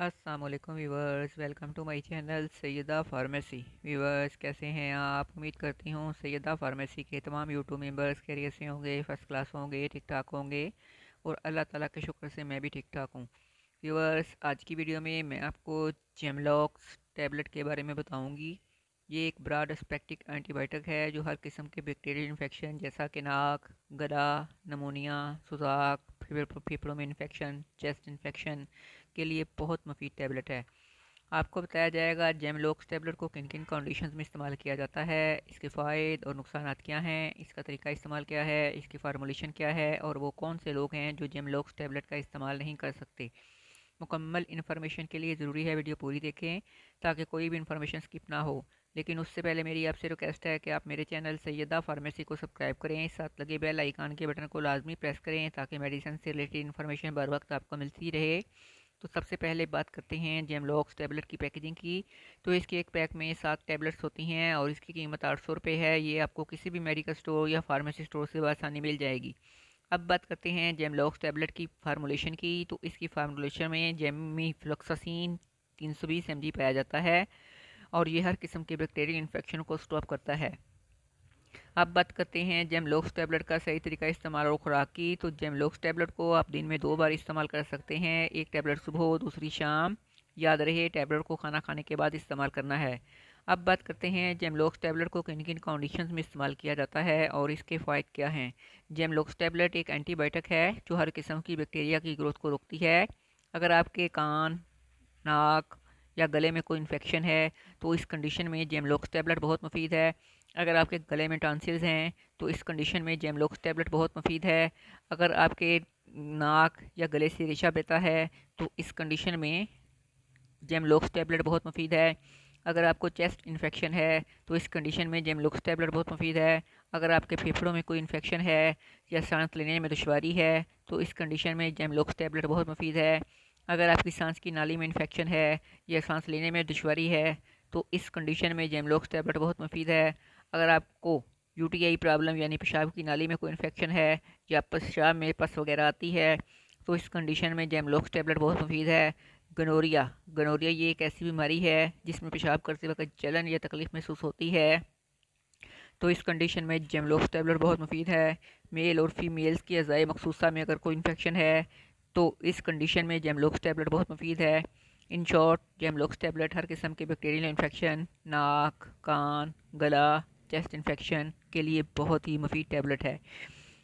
वालेकुम viewers welcome to my channel Saida pharmacy viewers कैसे हैं आप उम्मीद करती हूँ सैदा फार्मेसी के तमाम यूट्यूब मेंबर्स कैरियर से होंगे फ़र्स्ट क्लास होंगे ठीक ठाक होंगे और अल्लाह ताला के शुक्र से मैं भी ठीक ठाक हूँ वीवर्स आज की वीडियो में मैं आपको जेमलॉक्स टैबलेट के बारे में बताऊँगी ये एक ब्राड स्पेक्टिक एंटीबायोटिक है जो हर किस्म के बैक्टीरियल इन्फेक्शन जैसा कि नाक गला नमोनिया सुजाक फेफड़ों में इन्फेक्शन चेस्ट इन्फेक्शन के लिए बहुत मुफीद टैबलेट है आपको बताया जाएगा जेमलोक्स टैबलेट को किन किन कंडीशन में इस्तेमाल किया जाता है इसके फ़ायद और नुकसान क्या हैं इसका तरीका इस्तेमाल क्या है इसकी फार्मोलेशन क्या है और वो कौन से लोग हैं जो जेमलोक्स टैबलेट का इस्तेमाल नहीं कर सकते मुकम्मल इन्फॉर्मेशन के लिए ज़रूरी है वीडियो पूरी देखें ताकि कोई भी इन्फॉर्मेशन स्किप ना हो लेकिन उससे पहले मेरी आपसे रिक्वेस्ट है कि आप मेरे चैनल सैदा फार्मेसी को सब्सक्राइब करें साथ लगे बेल आइकान के बटन को लाजमी प्रेस करें ताकि मेडिसिन से रिलेटेड इन्फॉर्मेशन बर वक्त आपको मिलती रहे तो सबसे पहले बात करते हैं जेमलॉक्स टैबलेट की पैकेजिंग की तो इसके एक पैक में सात टैबलेट्स होती हैं और इसकी कीमत आठ सौ रुपये है ये आपको किसी भी मेडिकल स्टोर या फार्मेसी स्टोर से आसानी मिल जाएगी अब बात करते हैं जेमलॉक्स टैबलेट की फार्मोलेशन की तो इसकी फार्मोलेशन में जेमी फ्लक्सासिन तीन सौ बीस एम जी पाया जाता है और ये हर किस्म के बैक्टीरियल इन्फेक्शन को स्टॉप करता है अब बात करते हैं जेमलोक्स टैबलेट का सही तरीका इस्तेमाल और ख़ुराक की तो जेमलोक्स टैबलेट को आप दिन में दो बार इस्तेमाल कर सकते हैं एक टैबलेट सुबह दूसरी शाम याद रहे टैबलेट को खाना खाने के बाद इस्तेमाल करना है अब बात करते हैं जेमलोक्स टैबलेट को किन किन कंडीशंस में इस्तेमाल किया जाता है और इसके फ़ायदे क्या हैं जेमलोक्स टैबलेट एक एंटीबायोटिक है जो हर किस्म की बैक्टीरिया की ग्रोथ को रोकती है अगर आपके कान नाक या गले में कोई इन्फेक्शन है तो इस कंडीशन में जेमलोक्स टैबलेट बहुत मुफीद है अगर आपके गले में टॉन्सिल्स हैं तो इस कंडीशन में जेमलोक्स टैबलेट बहुत मुफीद है अगर आपके नाक या गले से रेशा बहता है तो इस कंडीशन में जेमलोक्स टैबलेट बहुत मुफीद है अगर आपको चेस्ट इन्फेक्शन है तो इस कंडीशन में जेमलोक्स टैबलेट बहुत मुफीद है अगर आपके फेफड़ों में कोई इन्फेक्शन है या सांस लेने में दुशारी है तो इस कंडीशन में जेमलोक्स टैबलेट बहुत मुफीद है अगर आपकी सांस की नाली में इन्फेक्शन है या सांस लेने में दुशारी है तो इस कंडीशन में जेमलोक्स टैबलेट बहुत मुफीद है अगर आपको यूटीआई प्रॉब्लम यानी पेशाब की नाली में कोई इन्फेक्शन है या पेशाब में पस वगैरह आती है तो इस कंडीशन में जेमलोक्स टैबलेट बहुत मुफीद है गनोरिया गनोरिया ये एक ऐसी बीमारी है जिसमें पेशाब करते वक्त जलन या तकलीफ़ महसूस होती है तो इस कंडीशन में जेमलोक्स टैबलेट बहुत मुफीद है मेल और फीमेल्स की अज़ाई मखसूसा में अगर कोई इन्फेक्शन है तो इस कंडीशन में जेमलोक्स टैबलेट बहुत मुफीद है इन शॉर्ट जेमलोक्स टैबलेट हर किस्म के बैक्टीरियल इन्फेक्शन नाक कान गला चेस्ट इन्फेक्शन के लिए बहुत ही मुफीद टैबलेट है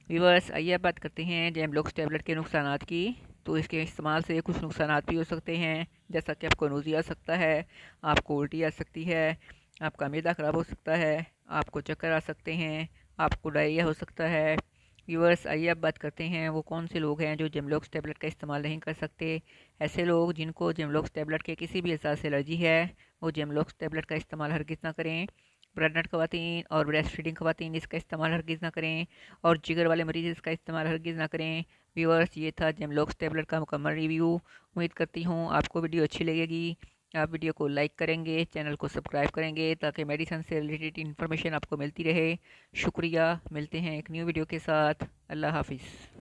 वीवर्स आइए बात करते हैं जेमलोक्स टैबलेट के नुकसान की तो इसके इस्तेमाल से कुछ नुकसान भी हो सकते हैं जैसा कि आपको नोजी आ सकता है आपको उल्टी आ सकती है आपका मैदा ख़राब हो सकता है आपको चक्कर आ सकते हैं आपको डायरिया हो सकता है व्यूअर्स आइए अब बात करते हैं वो कौन से लोग हैं जो जेमलॉक्स टैबलेट का इस्तेमाल नहीं कर सकते ऐसे लोग जिनको जेमलॉक्स टैबलेट के किसी भी अजाज से एलर्जी है वो जेमलॉक्स टैबलेट का इस्तेमाल हरगिज़ ना करें ब्रेडनट खवतिन और ब्रेस्ट फीडिंग खवतिन इसका इस्तेमाल हरगिज़ ना करें और जिगर वाले मरीज़ इसका इस्तेमाल हरगिज़ ना करें व्यूअर्स ये था जेमलॉक्स टैबलेट का मुकम्मल रिव्यू उम्मीद करती हूँ आपको वीडियो अच्छी लगेगी आप वीडियो को लाइक करेंगे चैनल को सब्सक्राइब करेंगे ताकि मेडिसन से रिलेटेड इन्फॉर्मेशन आपको मिलती रहे शुक्रिया मिलते हैं एक न्यू वीडियो के साथ अल्लाह हाफिज़